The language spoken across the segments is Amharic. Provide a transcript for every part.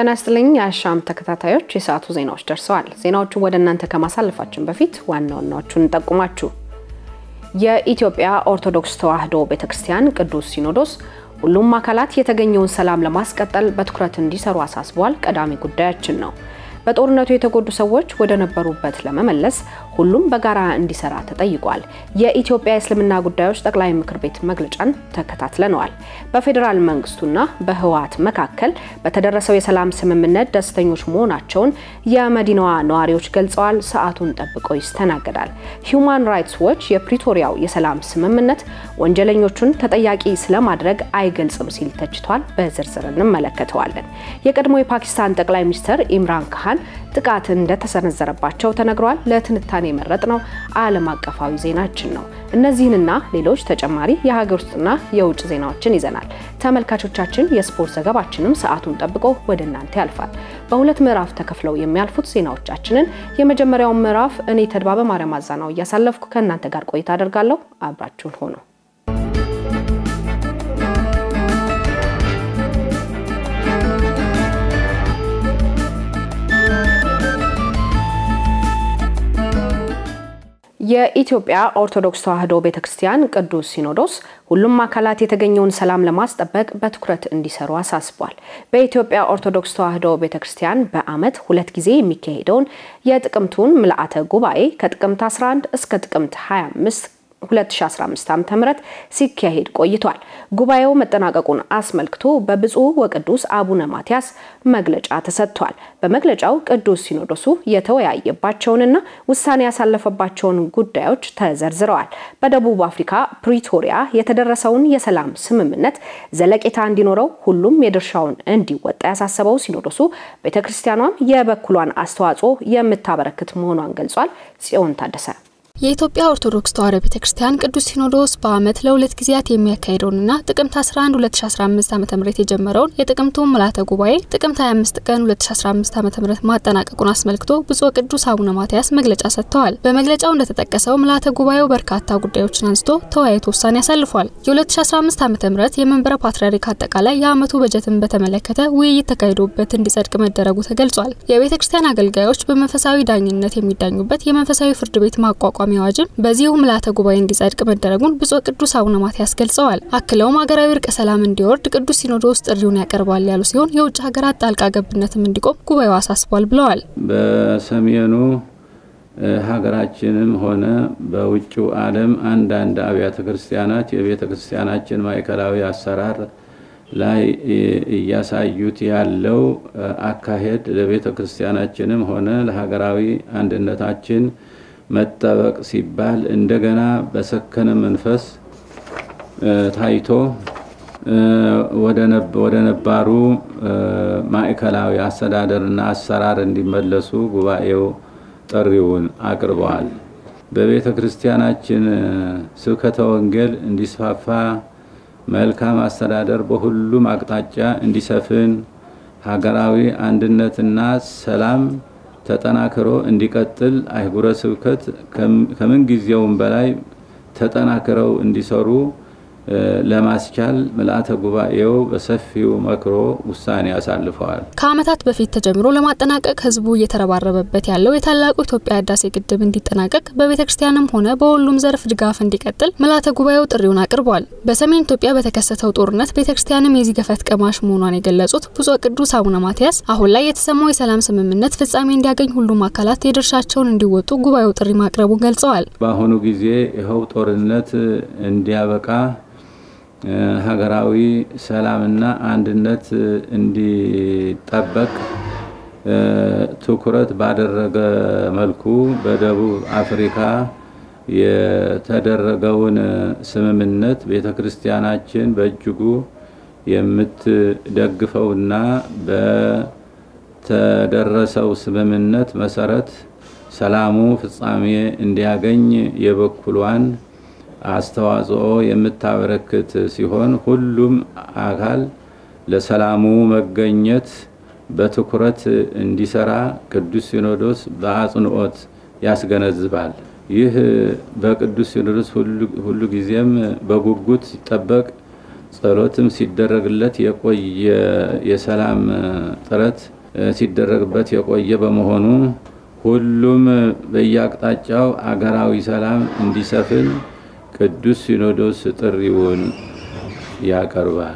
ጤና ይስጥልኝ የአሻም ተከታታዮች፣ የሰዓቱ ዜናዎች ደርሰዋል። ዜናዎቹን ወደ እናንተ ከማሳለፋችን በፊት ዋና ዋናዎቹን እንጠቁማችሁ። የኢትዮጵያ ኦርቶዶክስ ተዋሕዶ ቤተ ክርስቲያን ቅዱስ ሲኖዶስ ሁሉም አካላት የተገኘውን ሰላም ለማስቀጠል በትኩረት እንዲሰሩ አሳስቧል። ቀዳሚ ጉዳያችን ነው። በጦርነቱ የተጎዱ ሰዎች ወደ ነበሩበት ለመመለስ ሁሉም በጋራ እንዲሰራ ተጠይቋል። የኢትዮጵያ የእስልምና ጉዳዮች ጠቅላይ ምክር ቤት መግለጫን ተከታትለነዋል። በፌዴራል መንግስቱና በህወሀት መካከል በተደረሰው የሰላም ስምምነት ደስተኞች መሆናቸውን የመዲናዋ ነዋሪዎች ገልጸዋል። ሰዓቱን ጠብቆ ይስተናገዳል። ሂዩማን ራይትስ ዎች የፕሪቶሪያው የሰላም ስምምነት ወንጀለኞቹን ተጠያቂ ስለማድረግ አይገልጽም ሲል ተችቷል። በዝርዝር እንመለከተዋለን። የቀድሞ የፓኪስታን ጠቅላይ ሚኒስትር ኢምራን ካህን ጥቃት እንደተሰነዘረባቸው ተነግሯል። ለትንታኔ አድርገን የመረጥነው ዓለም አቀፋዊ ዜናችን ነው። እነዚህንና ሌሎች ተጨማሪ የሀገር ውስጥና የውጭ ዜናዎችን ይዘናል። ተመልካቾቻችን፣ የስፖርት ዘገባችንም ሰዓቱን ጠብቆ ወደ እናንተ ያልፋል። በሁለት ምዕራፍ ተከፍለው የሚያልፉት ዜናዎቻችንን የመጀመሪያውን ምዕራፍ እኔ ተድባበ ማርያም አዛናው እያሳለፍኩ ከእናንተ ጋር ቆይታ አደርጋለሁ። አብራችሁን ሆነው የኢትዮጵያ ኦርቶዶክስ ተዋሕዶ ቤተ ክርስቲያን ቅዱስ ሲኖዶስ ሁሉም አካላት የተገኘውን ሰላም ለማስጠበቅ በትኩረት እንዲሰሩ አሳስቧል። በኢትዮጵያ ኦርቶዶክስ ተዋሕዶ ቤተ ክርስቲያን በዓመት ሁለት ጊዜ የሚካሄደውን የጥቅምቱን ምልአተ ጉባኤ ከጥቅምት 11 እስከ ጥቅምት 25 2015 ዓ.ም ሲካሄድ ቆይቷል። ጉባኤው መጠናቀቁን አስመልክቶ በብፁዕ ወቅዱስ አቡነ ማትያስ መግለጫ ተሰጥቷል። በመግለጫው ቅዱስ ሲኖዶሱ የተወያየባቸውንና ውሳኔ ያሳለፈባቸውን ጉዳዮች ተዘርዝረዋል። በደቡብ አፍሪካ ፕሪቶሪያ የተደረሰውን የሰላም ስምምነት ዘለቄታ እንዲኖረው ሁሉም የድርሻውን እንዲወጣ ያሳሰበው ሲኖዶሱ ቤተክርስቲያኗም የበኩሏን አስተዋጽኦ የምታበረክት መሆኗን ገልጿል። ጽዮን ታደሰ የኢትዮጵያ ኦርቶዶክስ ተዋሕዶ ቤተ ክርስቲያን ቅዱስ ሲኖዶስ በዓመት ለሁለት ጊዜያት የሚያካሄደውንና ጥቅምት 11 2015 ዓ ም የጀመረውን የጥቅምቱ ምልዓተ ጉባኤ ጥቅምት 25 ቀን 2015 ዓ ም ማጠናቀቁን አስመልክቶ ብፁዕ ቅዱስ አቡነ ማትያስ መግለጫ ሰጥተዋል። በመግለጫው እንደተጠቀሰው ምልዓተ ጉባኤው በርካታ ጉዳዮችን አንስቶ ተወያይቶ ውሳኔ ያሳልፏል። የ2015 ዓ ም የመንበረ ፓትርያርክ አጠቃላይ የዓመቱ በጀትን በተመለከተ ውይይት ተካሂዶበት እንዲጸድቅ መደረጉ ተገልጿል። የቤተ ክርስቲያን አገልጋዮች በመንፈሳዊ ዳኝነት የሚዳኙበት የመንፈሳዊ ፍርድ ቤት ማቋቋም አቋቋሚ አዋጅም በዚሁ ምልዓተ ጉባኤ እንዲጸድቅ መደረጉን ብፁዕ ቅዱስ አቡነ ማትያስ ገልጸዋል። አክለውም ሀገራዊ እርቀ ሰላም እንዲወርድ ቅዱስ ሲኖዶስ ጥሪውን ያቀርባል ያሉ ሲሆን የውጭ ሀገራት ጣልቃ ገብነትም እንዲቆም ጉባኤው አሳስቧል ብለዋል። በሰሜኑ ሀገራችንም ሆነ በውጭው ዓለም አንዳንድ አብያተ ክርስቲያናት የቤተ ክርስቲያናችን ማዕከላዊ አሰራር ላይ እያሳዩት ያለው አካሄድ ለቤተ ክርስቲያናችንም ሆነ ለሀገራዊ አንድነታችን መጠበቅ ሲባል እንደገና በሰከነ መንፈስ ታይቶ ወደ ነባሩ ማዕከላዊ አስተዳደርና አሰራር እንዲመለሱ ጉባኤው ጥሪውን አቅርበዋል። በቤተ ክርስቲያናችን ስብከተ ወንጌል እንዲስፋፋ መልካም አስተዳደር በሁሉም አቅጣጫ እንዲሰፍን ሀገራዊ አንድነትና ሰላም ተጠናክሮ እንዲቀጥል አህጉረ ስብከት ከምንጊዜውም በላይ ተጠናክረው እንዲሰሩ ለማስቻል ምልአተ ጉባኤው በሰፊው መክሮ ውሳኔ አሳልፈዋል። ከአመታት በፊት ተጀምሮ ለማጠናቀቅ ህዝቡ እየተረባረበበት ያለው የታላቁ ኢትዮጵያ ህዳሴ ግድብ እንዲጠናቀቅ በቤተ ክርስቲያንም ሆነ በሁሉም ዘርፍ ድጋፍ እንዲቀጥል ምልአተ ጉባኤው ጥሪውን አቅርቧል። በሰሜን ኢትዮጵያ በተከሰተው ጦርነት ቤተ ክርስቲያንም የዚህ ገፈት ቀማሽ መሆኗን የገለጹት ብፁዕ ቅዱስ አቡነ ማትያስ አሁን ላይ የተሰማው የሰላም ስምምነት ፍጻሜ እንዲያገኝ ሁሉም አካላት የድርሻቸውን እንዲወጡ ጉባኤው ጥሪ ማቅረቡን ገልጸዋል። በአሁኑ ጊዜ ይኸው ጦርነት እንዲያበቃ ሀገራዊ ሰላምና አንድነት እንዲጠበቅ ትኩረት ባደረገ መልኩ በደቡብ አፍሪካ የተደረገውን ስምምነት ቤተ ክርስቲያናችን በእጅጉ የምትደግፈውና በተደረሰው ስምምነት መሰረት ሰላሙ ፍጻሜ እንዲያገኝ የበኩሏን አስተዋጽኦ የምታበረክት ሲሆን ሁሉም አካል ለሰላሙ መገኘት በትኩረት እንዲሰራ ቅዱስ ሲኖዶስ በአጽንኦት ያስገነዝባል። ይህ በቅዱስ ሲኖዶስ ሁሉ ጊዜም በጉጉት ሲጠበቅ ጸሎትም ሲደረግለት የቆየ የሰላም ጥረት ሲደረግበት የቆየ በመሆኑ ሁሉም በየአቅጣጫው አገራዊ ሰላም እንዲሰፍን ቅዱስ ሲኖዶስ ጥሪውን ያቀርባል።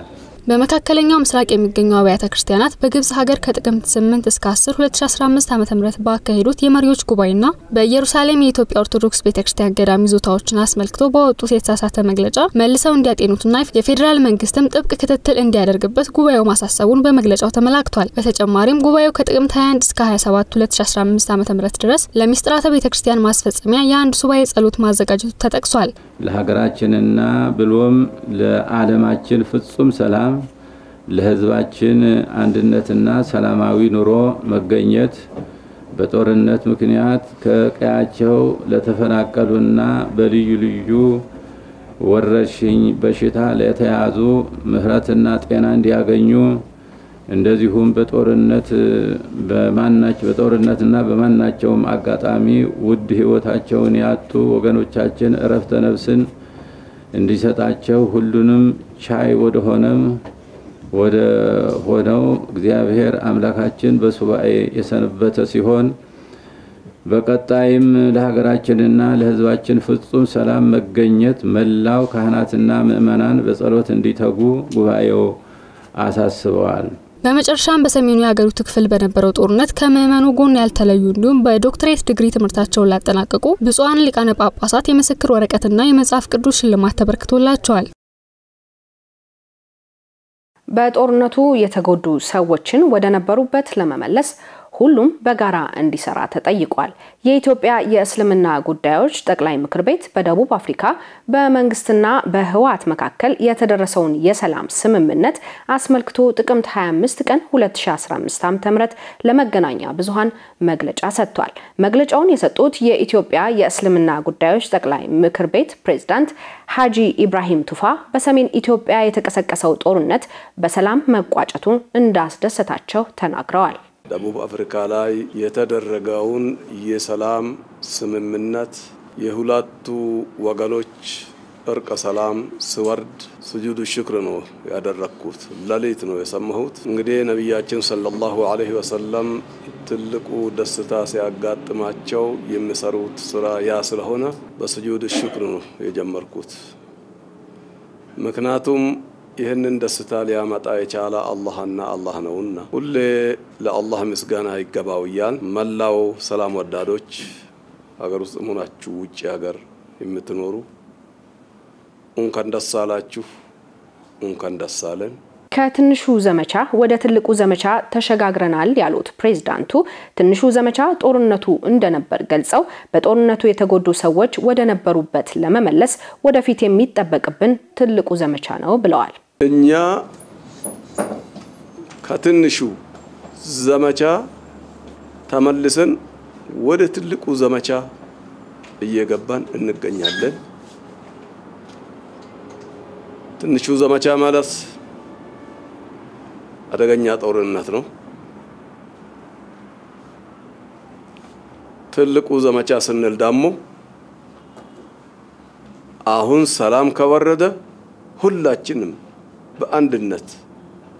በመካከለኛው ምስራቅ የሚገኙ አብያተ ክርስቲያናት በግብጽ ሀገር ከጥቅምት 8 እስከ 10 2015 ም ባካሄዱት የመሪዎች ጉባኤና በኢየሩሳሌም የኢትዮጵያ ኦርቶዶክስ ቤተክርስቲያን ገዳም ይዞታዎችን አስመልክቶ በወጡት የተሳሳተ መግለጫ መልሰው እንዲያጤኑትና የፌዴራል መንግስትም ጥብቅ ክትትል እንዲያደርግበት ጉባኤው ማሳሰቡን በመግለጫው ተመላክቷል። በተጨማሪም ጉባኤው ከጥቅምት 21 እስከ 27 2015 ዓ.ም ድረስ ለሚስጥራተ ቤተክርስቲያን ማስፈጸሚያ የአንድ ሱባኤ ጸሎት ማዘጋጀቱ ተጠቅሷል። ለሀገራችንና ብሎም ለዓለማችን ፍጹም ሰላም ለህዝባችን አንድነትና ሰላማዊ ኑሮ መገኘት በጦርነት ምክንያት ከቀያቸው ለተፈናቀሉና በልዩ ልዩ ወረርሽኝ በሽታ ለተያዙ ምህረትና ጤና እንዲያገኙ እንደዚሁም በጦርነት በጦርነትና በማናቸውም አጋጣሚ ውድ ህይወታቸውን ያጡ ወገኖቻችን እረፍተ ነፍስን እንዲሰጣቸው ሁሉንም ቻይ ወደሆነም ወደ ሆነው እግዚአብሔር አምላካችን በሱባኤ የሰነበተ ሲሆን በቀጣይም ለሀገራችንና ለሕዝባችን ፍጹም ሰላም መገኘት መላው ካህናትና ምእመናን በጸሎት እንዲተጉ ጉባኤው አሳስበዋል። በመጨረሻም በሰሜኑ የሀገሪቱ ክፍል በነበረው ጦርነት ከምእመኑ ጎን ያልተለዩ እንዲሁም በዶክትሬት ዲግሪ ትምህርታቸውን ላጠናቀቁ ብፁዓን ሊቃነ ጳጳሳት የምስክር ወረቀትና የመጽሐፍ ቅዱስ ሽልማት ተበርክቶላቸዋል። በጦርነቱ የተጎዱ ሰዎችን ወደ ነበሩበት ለመመለስ ሁሉም በጋራ እንዲሰራ ተጠይቋል። የኢትዮጵያ የእስልምና ጉዳዮች ጠቅላይ ምክር ቤት በደቡብ አፍሪካ በመንግስትና በህወሓት መካከል የተደረሰውን የሰላም ስምምነት አስመልክቶ ጥቅምት 25 ቀን 2015 ዓ.ም ለመገናኛ ብዙሃን መግለጫ ሰጥቷል። መግለጫውን የሰጡት የኢትዮጵያ የእስልምና ጉዳዮች ጠቅላይ ምክር ቤት ፕሬዝዳንት ሀጂ ኢብራሂም ቱፋ በሰሜን ኢትዮጵያ የተቀሰቀሰው ጦርነት በሰላም መቋጨቱ እንዳስደሰታቸው ተናግረዋል። ደቡብ አፍሪካ ላይ የተደረገውን የሰላም ስምምነት የሁለቱ ወገኖች እርቀ ሰላም ስወርድ ስጁዱ ሽክር ነው ያደረግኩት። ለሊት ነው የሰማሁት። እንግዲህ ነቢያችን ሰለላሁ አለይህ ወሰለም ትልቁ ደስታ ሲያጋጥማቸው የሚሰሩት ስራ ያ ስለሆነ በስጁድ ሽክር ነው የጀመርኩት። ምክንያቱም ይህንን ደስታ ሊያመጣ የቻለ አላህና አላህ ነውና ሁሌ ለአላህ ምስጋና ይገባው እያል መላው ሰላም ወዳዶች ሀገር ውስጥ መሆናችሁ ውጭ ሀገር የምትኖሩ እንኳን ደስ አላችሁ፣ እንኳን ደስ አለን። ከትንሹ ዘመቻ ወደ ትልቁ ዘመቻ ተሸጋግረናል ያሉት ፕሬዝዳንቱ ትንሹ ዘመቻ ጦርነቱ እንደነበር ገልጸው በጦርነቱ የተጎዱ ሰዎች ወደ ነበሩበት ለመመለስ ወደፊት የሚጠበቅብን ትልቁ ዘመቻ ነው ብለዋል። እኛ ከትንሹ ዘመቻ ተመልሰን ወደ ትልቁ ዘመቻ እየገባን እንገኛለን። ትንሹ ዘመቻ ማለት አደገኛ ጦርነት ነው። ትልቁ ዘመቻ ስንል ደግሞ አሁን ሰላም ከወረደ ሁላችንም በአንድነት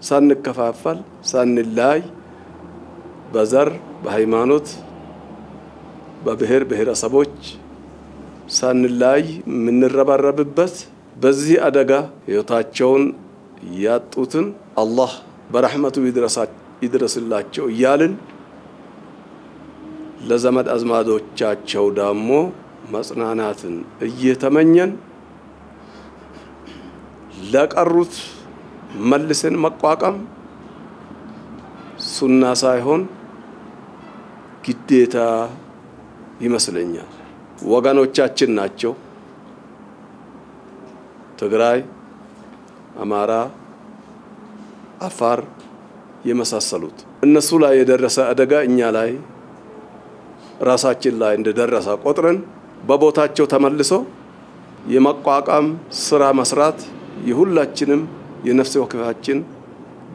ሳንከፋፈል ሳንላይ በዘር፣ በሃይማኖት፣ በብሔር ብሔረሰቦች ሳንላይ የምንረባረብበት በዚህ አደጋ ህይወታቸውን ያጡትን አላህ በረሕመቱ ይድረስላቸው እያልን ለዘመድ አዝማዶቻቸው ደግሞ መጽናናትን እየተመኘን ለቀሩት መልስን መቋቋም ሱና ሳይሆን ግዴታ ይመስለኛል። ወገኖቻችን ናቸው። ትግራይ፣ አማራ፣ አፋር የመሳሰሉት እነሱ ላይ የደረሰ አደጋ እኛ ላይ ራሳችን ላይ እንደደረሰ ቆጥረን በቦታቸው ተመልሶ የመቋቋም ስራ መስራት የሁላችንም የነፍስ ወከፋችን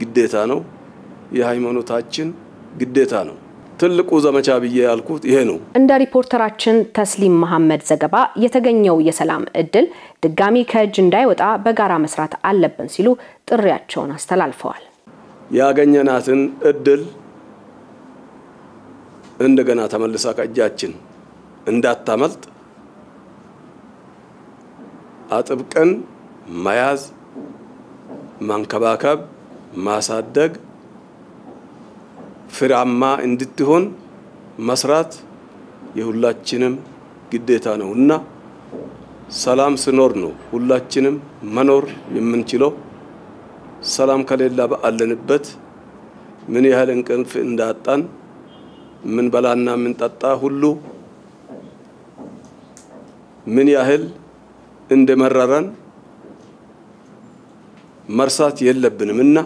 ግዴታ ነው። የሃይማኖታችን ግዴታ ነው። ትልቁ ዘመቻ ብዬ ያልኩት ይሄ ነው። እንደ ሪፖርተራችን ተስሊም መሐመድ ዘገባ የተገኘው የሰላም እድል ድጋሚ ከእጅ እንዳይወጣ በጋራ መስራት አለብን ሲሉ ጥሪያቸውን አስተላልፈዋል። ያገኘናትን እድል እንደገና ተመልሳ ከእጃችን እንዳታመልጥ አጥብቀን መያዝ ማንከባከብ፣ ማሳደግ፣ ፍሬያማ እንድትሆን መስራት የሁላችንም ግዴታ ነው እና ሰላም ስኖር ነው ሁላችንም መኖር የምንችለው። ሰላም ከሌላ በአለንበት ምን ያህል እንቅልፍ እንዳጣን ምን በላና ምን ጠጣ ሁሉ ምን ያህል እንደመረረን መርሳት የለብንም እና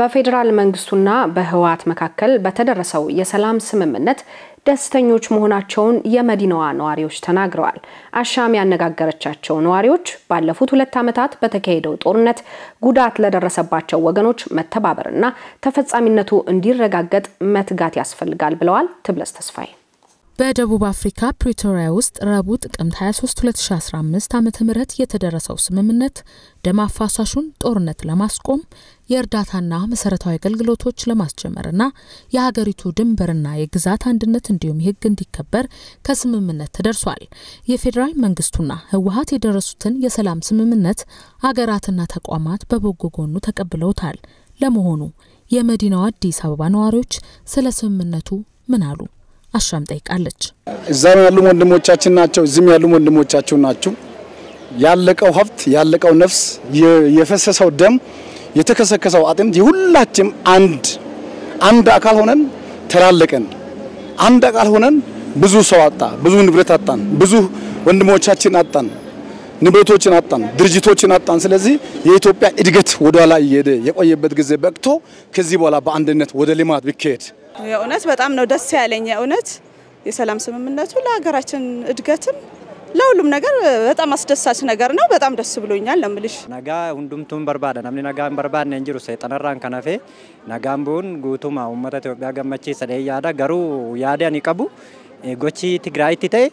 በፌዴራል መንግስቱና በህወሓት መካከል በተደረሰው የሰላም ስምምነት ደስተኞች መሆናቸውን የመዲናዋ ነዋሪዎች ተናግረዋል። አሻም ያነጋገረቻቸው ነዋሪዎች ባለፉት ሁለት ዓመታት በተካሄደው ጦርነት ጉዳት ለደረሰባቸው ወገኖች መተባበርና ተፈጻሚነቱ እንዲረጋገጥ መትጋት ያስፈልጋል ብለዋል። ትብለስ ተስፋዬ በደቡብ አፍሪካ ፕሪቶሪያ ውስጥ ረቡዕ ጥቅምት 23 2015 ዓ ም የተደረሰው ስምምነት ደም አፋሳሹን ጦርነት ለማስቆም የእርዳታና መሰረታዊ አገልግሎቶች ለማስጀመርና የሀገሪቱ ድንበርና የግዛት አንድነት እንዲሁም የህግ እንዲከበር ከስምምነት ተደርሷል። የፌዴራል መንግስቱና ህወሀት የደረሱትን የሰላም ስምምነት አገራትና ተቋማት በበጎ ጎኑ ተቀብለውታል። ለመሆኑ የመዲናው አዲስ አበባ ነዋሪዎች ስለ ስምምነቱ ምን አሉ? አሻም ጠይቃለች። እዛም ያሉም ወንድሞቻችን ናቸው፣ እዚህም ያሉም ወንድሞቻችሁ ናችሁ። ያለቀው ሀብት፣ ያለቀው ነፍስ፣ የፈሰሰው ደም፣ የተከሰከሰው አጥንት የሁላችም አንድ አንድ አካል ሆነን ተላለቀን፣ አንድ አካል ሆነን ብዙ ሰው አጣ፣ ብዙ ንብረት አጣን፣ ብዙ ወንድሞቻችን አጣን፣ ንብረቶችን አጣን፣ ድርጅቶችን አጣን። ስለዚህ የኢትዮጵያ እድገት ወደኋላ እየሄደ የቆየበት ጊዜ በቅቶ ከዚህ በኋላ በአንድነት ወደ ልማት ቢካሄድ የእውነት በጣም ነው ደስ ያለኝ። የእውነት የሰላም ስምምነቱ ለሀገራችን እድገትም ለሁሉም ነገር በጣም አስደሳች ነገር ነው። በጣም ደስ ብሎኛል ለምልሽ። ነጋ ሁንዱምቱን በርባደ ነምኒ ነጋን በርባድነ እንጅሩ ሰጠነራን ከነፌ ነጋን ቡን ጉቱማ ኡመተ ኢትዮጵያ ገመቼ ሰደ ያዳ ገሩ ያዲያን ይቀቡ ጎቺ ትግራይት ተይ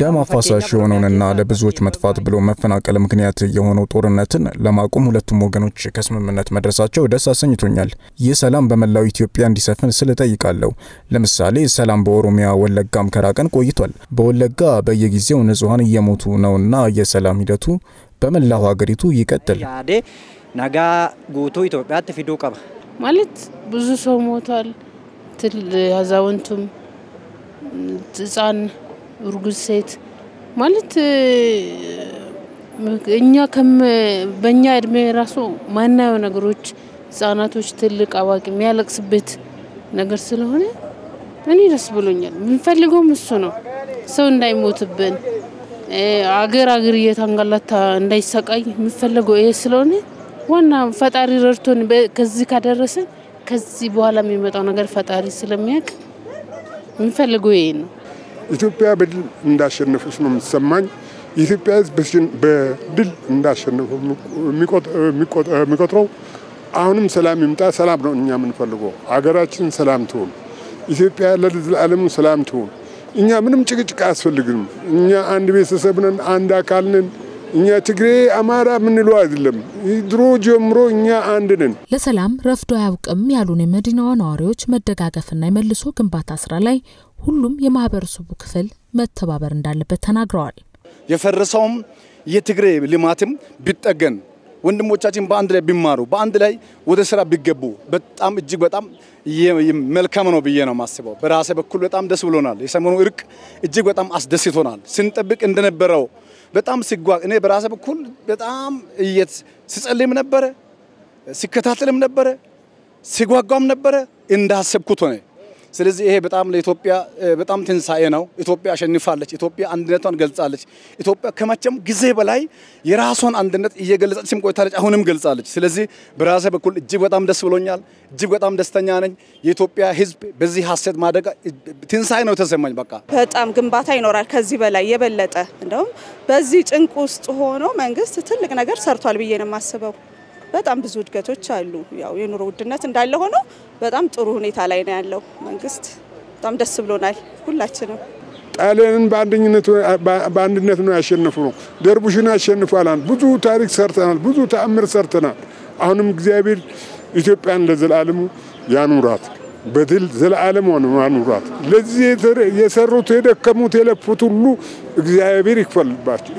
ደም አፋሳሽ የሆነውንና ለብዙዎች መጥፋት ብሎ መፈናቀል ምክንያት የሆነው ጦርነትን ለማቆም ሁለቱም ወገኖች ከስምምነት መድረሳቸው ደስ አሰኝቶኛል። ይህ ሰላም በመላው ኢትዮጵያ እንዲሰፍን ስል እጠይቃለሁ። ለምሳሌ ሰላም በኦሮሚያ ወለጋም ከራቀን ቆይቷል። በወለጋ በየጊዜው ንጹሐን እየሞቱ ነውና የሰላም ሂደቱ በመላው ሀገሪቱ ይቀጥል። ነጋ ጉቱ ኢትዮጵያ ትፊዱ ቀባ ማለት ብዙ ሰው ሞቷል። አዛውንቱም ህፃን እርጉዝ ሴት ማለት እኛ በእኛ እድሜ ራሱ ማናየው ነገሮች ህጻናቶች፣ ትልቅ አዋቂ የሚያለቅስበት ነገር ስለሆነ እኔ ደስ ብሎኛል። የምንፈልገውም እሱ ነው። ሰው እንዳይሞትብን አገር አገር እየታንጋላታ እንዳይሰቃይ የሚፈለገው ይሄ ስለሆነ ዋና ፈጣሪ ረድቶን ከዚህ ካደረሰን ከዚህ በኋላ የሚመጣው ነገር ፈጣሪ ስለሚያውቅ የምፈልገው ይሄ ነው። ኢትዮጵያ በድል እንዳሸነፈች ነው የምትሰማኝ። የኢትዮጵያ ሕዝብ በድል እንዳሸነፈ የሚቆጥረው አሁንም ሰላም ይምጣ። ሰላም ነው እኛ የምንፈልገው። ሀገራችን ሰላም ትሆን፣ ኢትዮጵያ ለዘላለሙ ሰላም ትሆን። እኛ ምንም ጭቅጭቅ አያስፈልግንም። እኛ አንድ ቤተሰብ ነን፣ አንድ አካል ነን። እኛ ትግሬ፣ አማራ የምንለው አይደለም። ድሮ ጀምሮ እኛ አንድ ነን። ለሰላም ረፍዶ አያውቅም ያሉን የመዲናዋ ነዋሪዎች መደጋገፍና የመልሶ ግንባታ ስራ ላይ ሁሉም የማህበረሰቡ ክፍል መተባበር እንዳለበት ተናግረዋል። የፈረሰውም የትግሬ ልማትም ቢጠገን ወንድሞቻችን በአንድ ላይ ቢማሩ በአንድ ላይ ወደ ስራ ቢገቡ በጣም እጅግ በጣም መልካም ነው ብዬ ነው የማስበው። በራሴ በኩል በጣም ደስ ብሎናል። የሰሞኑ እርቅ እጅግ በጣም አስደስቶናል። ስንጠብቅ እንደነበረው በጣም ሲጓ እኔ በራሴ በኩል በጣም እየት ሲጸልም ነበረ፣ ሲከታተልም ነበረ፣ ሲጓጓም ነበረ። እንዳሰብኩት ሆነ። ስለዚህ ይሄ በጣም ለኢትዮጵያ በጣም ትንሳኤ ነው። ኢትዮጵያ አሸንፋለች። ኢትዮጵያ አንድነቷን ገልጻለች። ኢትዮጵያ ከመቼም ጊዜ በላይ የራሷን አንድነት ሲም ቆይታለች፣ አሁንም ገልጻለች። ስለዚህ በራሴ በኩል እጅግ በጣም ደስ ብሎኛል። እጅግ በጣም ደስተኛ ነኝ። የኢትዮጵያ ሕዝብ በዚህ ሀሴት ማደጋ ትንሳኤ ነው የተሰማኝ። በቃ በጣም ግንባታ ይኖራል ከዚህ በላይ የበለጠ እንደውም በዚህ ጭንቅ ውስጥ ሆኖ መንግስት ትልቅ ነገር ሰርቷል ብዬ ነው የማስበው። በጣም ብዙ እድገቶች አሉ። ያው የኑሮ ውድነት እንዳለ ሆኖ በጣም ጥሩ ሁኔታ ላይ ነው ያለው መንግስት። በጣም ደስ ብሎናል ሁላችንም። ጣሊያንን በአንድነት ነው ያሸነፉ ነው። ደርቡሽን አሸንፏል። ብዙ ታሪክ ሰርተናል፣ ብዙ ተአምር ሰርተናል። አሁንም እግዚአብሔር ኢትዮጵያን ለዘላለሙ ያኑራት፣ በድል ዘላለም ሆነ ያኑራት። ለዚህ የሰሩት የደከሙት የለፉት ሁሉ እግዚአብሔር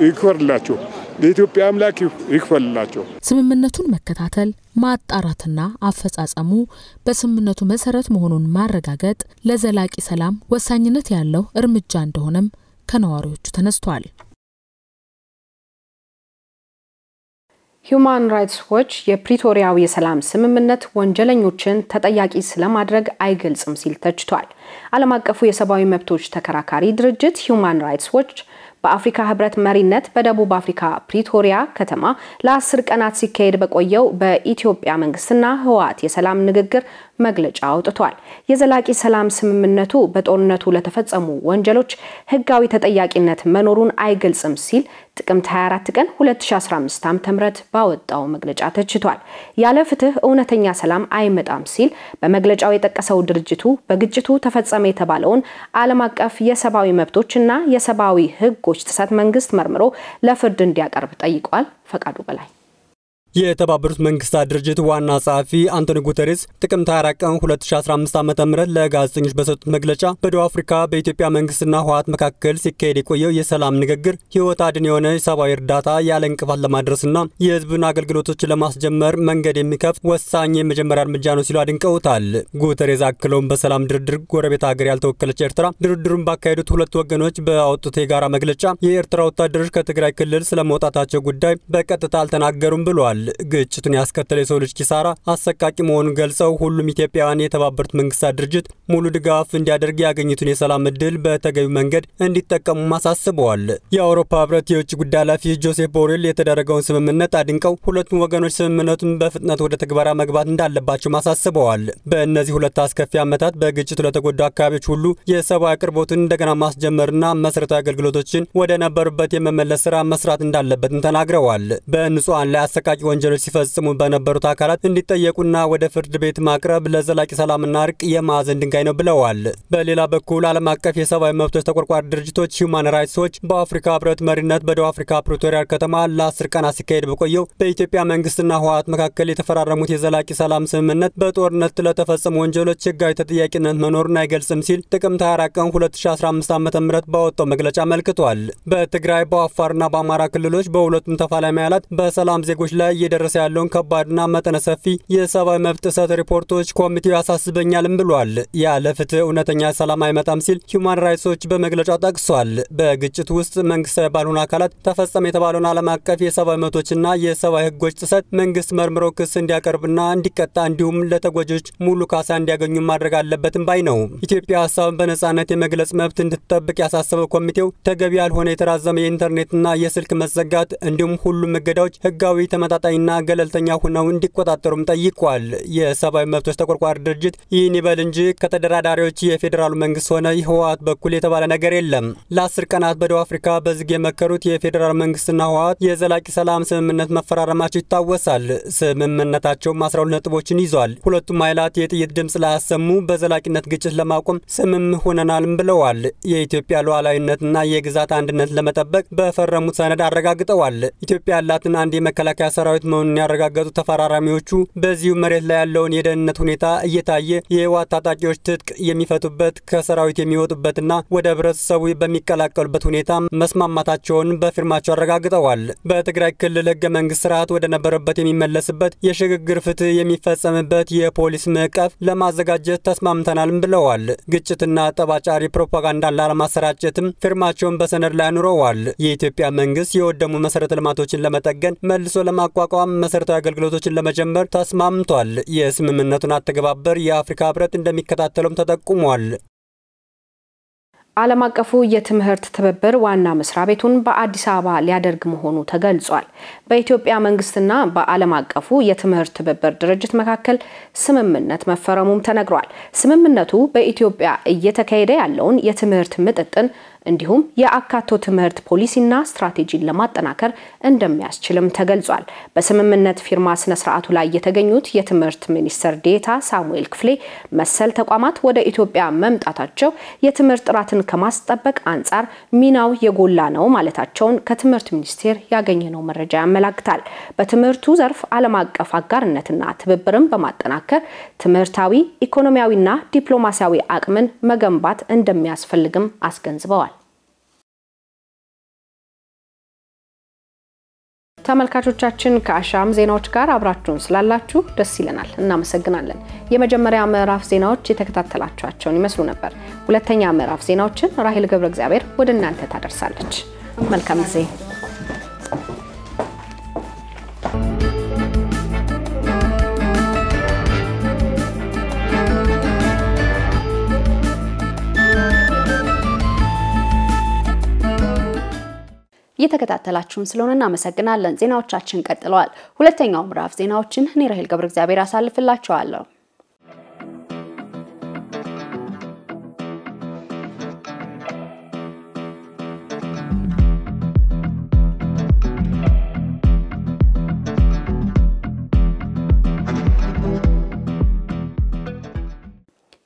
ይክፈልላቸው። ለኢትዮጵያ አምላክ ይክፈልላቸው። ስምምነቱን መከታተል ማጣራትና አፈጻጸሙ በስምምነቱ መሰረት መሆኑን ማረጋገጥ ለዘላቂ ሰላም ወሳኝነት ያለው እርምጃ እንደሆነም ከነዋሪዎቹ ተነስቷል። ሂዩማን ራይትስ ዎች የፕሪቶሪያው የሰላም ስምምነት ወንጀለኞችን ተጠያቂ ስለማድረግ አይገልጽም ሲል ተችቷል። ዓለም አቀፉ የሰብአዊ መብቶች ተከራካሪ ድርጅት ሂዩማን ራይትስ ዎች በአፍሪካ ህብረት መሪነት በደቡብ አፍሪካ ፕሪቶሪያ ከተማ ለአስር ቀናት ሲካሄድ በቆየው በኢትዮጵያ መንግስትና ህወሓት የሰላም ንግግር መግለጫ አውጥቷል። የዘላቂ ሰላም ስምምነቱ በጦርነቱ ለተፈጸሙ ወንጀሎች ህጋዊ ተጠያቂነት መኖሩን አይገልጽም ሲል ጥቅምት 24 ቀን 2015 ዓ.ም ባወጣው መግለጫ ተችቷል። ያለ ፍትህ እውነተኛ ሰላም አይመጣም ሲል በመግለጫው የጠቀሰው ድርጅቱ በግጭቱ ተፈጸመ የተባለውን ዓለም አቀፍ የሰብአዊ መብቶች እና የሰብአዊ ህጎች ጥሰት መንግስት መርምሮ ለፍርድ እንዲያቀርብ ጠይቋል። ፈቃዱ በላይ የተባበሩት መንግስታት ድርጅት ዋና ጸሐፊ አንቶኒ ጉተሬስ ጥቅምት 24 ቀን 2015 ዓ ም ለጋዜጠኞች በሰጡት መግለጫ በደቡብ አፍሪካ በኢትዮጵያ መንግስትና ህወሓት መካከል ሲካሄድ የቆየው የሰላም ንግግር ህይወት አድን የሆነ የሰብአዊ እርዳታ ያለ እንቅፋት ለማድረስና የህዝብን አገልግሎቶች ለማስጀመር መንገድ የሚከፍት ወሳኝ የመጀመሪያ እርምጃ ነው ሲሉ አድንቀውታል። ጉተሬስ አክለውም በሰላም ድርድር ጎረቤት ሀገር ያልተወከለች ኤርትራ ድርድሩን ባካሄዱት ሁለት ወገኖች በአወጡት የጋራ መግለጫ የኤርትራ ወታደሮች ከትግራይ ክልል ስለመውጣታቸው ጉዳይ በቀጥታ አልተናገሩም ብለዋል። ገልጸዋል። ግጭቱን ያስከተለ የሰው ልጅ ኪሳራ አሰቃቂ መሆኑን ገልጸው ሁሉም ኢትዮጵያውያን የተባበሩት መንግስታት ድርጅት ሙሉ ድጋፍ እንዲያደርግ ያገኙትን የሰላም እድል በተገቢው መንገድ እንዲጠቀሙ አሳስበዋል። የአውሮፓ ህብረት የውጭ ጉዳይ ኃላፊ ጆሴፍ ቦሬል የተደረገውን ስምምነት አድንቀው ሁለቱም ወገኖች ስምምነቱን በፍጥነት ወደ ተግባራ መግባት እንዳለባቸው አሳስበዋል። በእነዚህ ሁለት አስከፊ ዓመታት በግጭቱ ለተጎዱ አካባቢዎች ሁሉ የሰብአዊ አቅርቦትን እንደገና ማስጀመርና መሰረታዊ አገልግሎቶችን ወደ ነበሩበት የመመለስ ስራ መስራት እንዳለበትም ተናግረዋል። በንጹሐን ላይ አሰቃቂ ወንጀሎች ሲፈጽሙ በነበሩት አካላት እንዲጠየቁና ወደ ፍርድ ቤት ማቅረብ ለዘላቂ ሰላምና እርቅ የማዕዘን ድንጋይ ነው ብለዋል። በሌላ በኩል ዓለም አቀፍ የሰብአዊ መብቶች ተቆርቋሪ ድርጅቶች ሂውማን ራይትስ ዎች በአፍሪካ ህብረት መሪነት በደቡብ አፍሪካ ፕሪቶሪያ ከተማ ለአስር ቀናት ሲካሄድ በቆየው በኢትዮጵያ መንግስትና ህወሓት መካከል የተፈራረሙት የዘላቂ ሰላም ስምምነት በጦርነት ለተፈጸሙ ወንጀሎች ህጋዊ ተጠያቂነት መኖሩን አይገልጽም ሲል ጥቅምት 24 ቀን 2015 ዓ ም ባወጣው መግለጫ አመልክቷል። በትግራይ በአፋርና በአማራ ክልሎች በሁለቱም ተፋላሚ ኃይላት በሰላም ዜጎች ላይ እየደረሰ ያለውን ከባድና መጠነ ሰፊ የሰብአዊ መብት ጥሰት ሪፖርቶች ኮሚቴው ያሳስበኛልም ብሏል። ያለ ፍትህ እውነተኛ ሰላም አይመጣም ሲል ሁማን ራይትስ ዎች በመግለጫው ጠቅሷል። በግጭት ውስጥ መንግስታዊ ባልሆኑ አካላት ተፈጸመ የተባለውን ዓለም አቀፍ የሰብአዊ መብቶችና የሰብአዊ ህጎች ጥሰት መንግስት መርምሮ ክስ እንዲያቀርብና እንዲቀጣ እንዲሁም ለተጎጆች ሙሉ ካሳ እንዲያገኙ ማድረግ አለበትም ባይ ነው። ኢትዮጵያ ሀሳብን በነጻነት የመግለጽ መብት እንድትጠብቅ ያሳሰበው ኮሚቴው ተገቢ ያልሆነ የተራዘመ የኢንተርኔትና የስልክ መዘጋት እንዲሁም ሁሉም እገዳዎች ህጋዊ ተመጣጣ ተከታታይና ገለልተኛ ሆነው እንዲቆጣጠሩም ጠይቋል። የሰብአዊ መብቶች ተቆርቋሪ ድርጅት ይህን ይበል እንጂ ከተደራዳሪዎች የፌዴራሉ መንግስት ሆነ ህወሀት በኩል የተባለ ነገር የለም። ለአስር ቀናት በደቡብ አፍሪካ በዝግ የመከሩት የፌዴራል መንግስትና ህወሀት የዘላቂ ሰላም ስምምነት መፈራረማቸው ይታወሳል። ስምምነታቸውም ሁለት ነጥቦችን ይዟል። ሁለቱም ኃይላት የጥይት ድምፅ ላያሰሙ በዘላቂነት ግጭት ለማቆም ስምም ሆነናልም ብለዋል። የኢትዮጵያ ሉዓላዊነትና የግዛት አንድነት ለመጠበቅ በፈረሙት ሰነድ አረጋግጠዋል። ኢትዮጵያ ያላትን አንድ የመከላከያ ሰራዊት ሰራዊት መሆኑን ያረጋገጡ ተፈራራሚዎቹ በዚሁ መሬት ላይ ያለውን የደህንነት ሁኔታ እየታየ የህወሓት ታጣቂዎች ትጥቅ የሚፈቱበት ከሰራዊት የሚወጡበትና ወደ ህብረተሰቡ በሚቀላቀሉበት ሁኔታ መስማማታቸውን በፊርማቸው አረጋግጠዋል። በትግራይ ክልል ህገ መንግስት ስርዓት ወደ ነበረበት የሚመለስበት የሽግግር ፍትህ የሚፈጸምበት የፖሊስ ምዕቀፍ ለማዘጋጀት ተስማምተናልም ብለዋል። ግጭትና ጠባጫሪ ፕሮፓጋንዳን ላለማሰራጨትም ፊርማቸውን በሰነድ ላይ አኑረዋል። የኢትዮጵያ መንግስት የወደሙ መሰረተ ልማቶችን ለመጠገን መልሶ ለማቋቋ ለማቋቋም መሰረታዊ አገልግሎቶችን ለመጀመር ተስማምቷል። የስምምነቱን አተገባበር የአፍሪካ ህብረት እንደሚከታተለውም ተጠቁሟል። ዓለም አቀፉ የትምህርት ትብብር ዋና መስሪያ ቤቱን በአዲስ አበባ ሊያደርግ መሆኑ ተገልጿል። በኢትዮጵያ መንግስትና በዓለም አቀፉ የትምህርት ትብብር ድርጅት መካከል ስምምነት መፈረሙም ተነግሯል። ስምምነቱ በኢትዮጵያ እየተካሄደ ያለውን የትምህርት ምጥጥን እንዲሁም የአካቶ ትምህርት ፖሊሲና ስትራቴጂን ለማጠናከር እንደሚያስችልም ተገልጿል። በስምምነት ፊርማ ስነ ስርዓቱ ላይ የተገኙት የትምህርት ሚኒስትር ዴታ ሳሙኤል ክፍሌ መሰል ተቋማት ወደ ኢትዮጵያ መምጣታቸው የትምህርት ጥራትን ከማስጠበቅ አንጻር ሚናው የጎላ ነው ማለታቸውን ከትምህርት ሚኒስቴር ያገኘነው መረጃ ያመላክታል። በትምህርቱ ዘርፍ ዓለም አቀፍ አጋርነትና ትብብርን በማጠናከር ትምህርታዊ ኢኮኖሚያዊና ዲፕሎማሲያዊ አቅምን መገንባት እንደሚያስፈልግም አስገንዝበዋል። ተመልካቾቻችን ከአሻም ዜናዎች ጋር አብራችሁን ስላላችሁ ደስ ይለናል፣ እናመሰግናለን። የመጀመሪያ ምዕራፍ ዜናዎች የተከታተላችኋቸውን ይመስሉ ነበር። ሁለተኛ ምዕራፍ ዜናዎችን ራሄል ገብረ እግዚአብሔር ወደ እናንተ ታደርሳለች። መልካም ጊዜ እየተከታተላችሁን ስለሆነ እናመሰግናለን። ዜናዎቻችን ቀጥለዋል። ሁለተኛው ምዕራፍ ዜናዎችን እኔ ራሄል ገብረ እግዚአብሔር አሳልፍላችኋለሁ።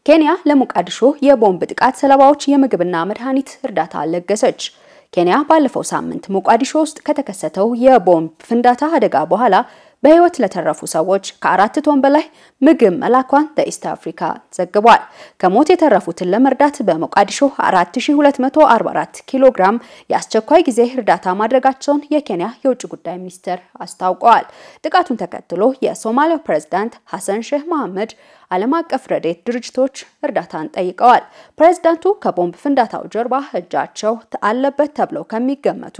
ኬንያ ለሞቃዲሾ የቦምብ ጥቃት ሰለባዎች የምግብና መድኃኒት እርዳታ ለገሰች። ኬንያ ባለፈው ሳምንት ሞቃዲሾ ውስጥ ከተከሰተው የቦምብ ፍንዳታ አደጋ በኋላ በህይወት ለተረፉ ሰዎች ከአራት ቶን በላይ ምግብ መላኳን በኢስት አፍሪካ ዘግቧል። ከሞት የተረፉትን ለመርዳት በሞቃዲሾ 4244 ኪሎ ግራም የአስቸኳይ ጊዜ እርዳታ ማድረጋቸውን የኬንያ የውጭ ጉዳይ ሚኒስትር አስታውቀዋል። ጥቃቱን ተከትሎ የሶማሊያው ፕሬዝዳንት ሐሰን ሼህ መሐመድ ዓለም አቀፍ ረድኤት ድርጅቶች እርዳታን ጠይቀዋል። ፕሬዝዳንቱ ከቦምብ ፍንዳታው ጀርባ እጃቸው አለበት ተብለው ከሚገመቱ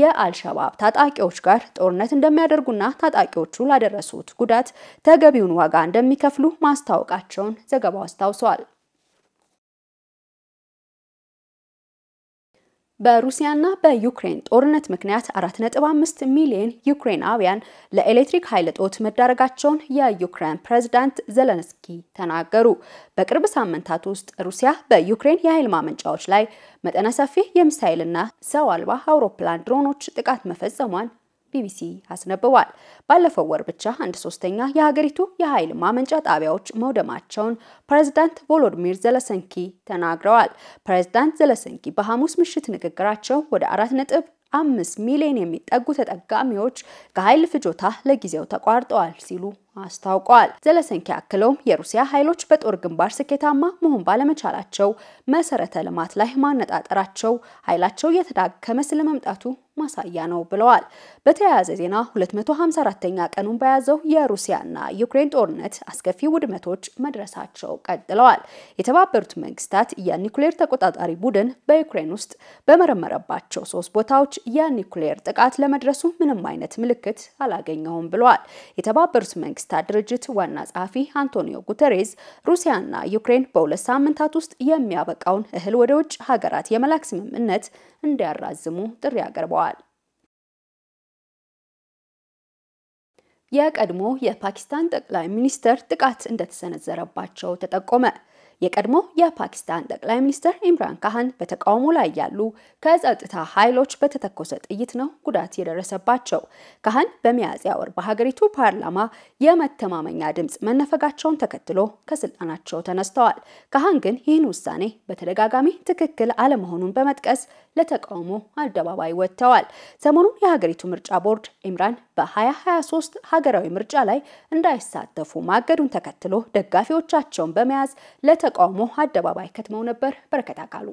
የአልሸባብ ታጣቂዎች ጋር ጦርነት እንደሚያደርጉና ታጣቂዎቹ ላደረሱት ጉዳት ተገቢውን ዋጋ እንደሚከፍሉ ማስታወቃቸውን ዘገባው አስታውሷል። በሩሲያና በዩክሬን ጦርነት ምክንያት 4.5 ሚሊዮን ዩክሬናውያን ለኤሌክትሪክ ኃይል እጦት መዳረጋቸውን የዩክሬን ፕሬዝዳንት ዘለንስኪ ተናገሩ። በቅርብ ሳምንታት ውስጥ ሩሲያ በዩክሬን የኃይል ማመንጫዎች ላይ መጠነ ሰፊ የሚሳይልና ሰው አልባ አውሮፕላን ድሮኖች ጥቃት መፈጸሟን ቢቢሲ አስነብቧል። ባለፈው ወር ብቻ አንድ ሶስተኛ የሀገሪቱ የኃይል ማመንጫ ጣቢያዎች መውደማቸውን ፕሬዝዳንት ቮሎዲሚር ዘለሰንኪ ተናግረዋል። ፕሬዝዳንት ዘለሰንኪ በሐሙስ ምሽት ንግግራቸው ወደ አራት ነጥብ አምስት ሚሊዮን የሚጠጉ ተጠቃሚዎች ከኃይል ፍጆታ ለጊዜው ተቋርጠዋል ሲሉ አስታውቋል። ዘለሰንኪ አክለውም የሩሲያ ኃይሎች በጦር ግንባር ስኬታማ መሆን ባለመቻላቸው መሰረተ ልማት ላይ ማነጣጠራቸው ኃይላቸው እየተዳከመ ስለመምጣቱ ማሳያ ነው ብለዋል። በተያያዘ ዜና 254ኛ ቀኑን በያዘው የሩሲያና ዩክሬን ጦርነት አስከፊ ውድመቶች መድረሳቸው ቀጥለዋል። የተባበሩት መንግስታት የኒኩሌር ተቆጣጣሪ ቡድን በዩክሬን ውስጥ በመረመረባቸው ሶስት ቦታዎች የኒኩሌር ጥቃት ለመድረሱ ምንም አይነት ምልክት አላገኘውም ብለዋል። የተባበሩት መንግስታት መንግስታት ድርጅት ዋና ጸሐፊ አንቶኒዮ ጉተሬዝ ሩሲያና ዩክሬን በሁለት ሳምንታት ውስጥ የሚያበቃውን እህል ወደ ውጭ ሀገራት የመላክ ስምምነት እንዲያራዝሙ ጥሪ አቅርበዋል። የቀድሞ የፓኪስታን ጠቅላይ ሚኒስትር ጥቃት እንደተሰነዘረባቸው ተጠቆመ። የቀድሞ የፓኪስታን ጠቅላይ ሚኒስትር ኢምራን ካህን በተቃውሞ ላይ ያሉ ከጸጥታ ኃይሎች በተተኮሰ ጥይት ነው ጉዳት የደረሰባቸው። ካህን በሚያዝያ ወር በሀገሪቱ ፓርላማ የመተማመኛ ድምፅ መነፈጋቸውን ተከትሎ ከስልጣናቸው ተነስተዋል። ካህን ግን ይህን ውሳኔ በተደጋጋሚ ትክክል አለመሆኑን በመጥቀስ ለተቃውሞ አደባባይ ወጥተዋል። ሰሞኑን የሀገሪቱ ምርጫ ቦርድ ኢምራን በ2023 ሀገራዊ ምርጫ ላይ እንዳይሳተፉ ማገዱን ተከትሎ ደጋፊዎቻቸውን በመያዝ ለተ ተቃውሞ አደባባይ ከትመው ነበር። በረከት አካሉ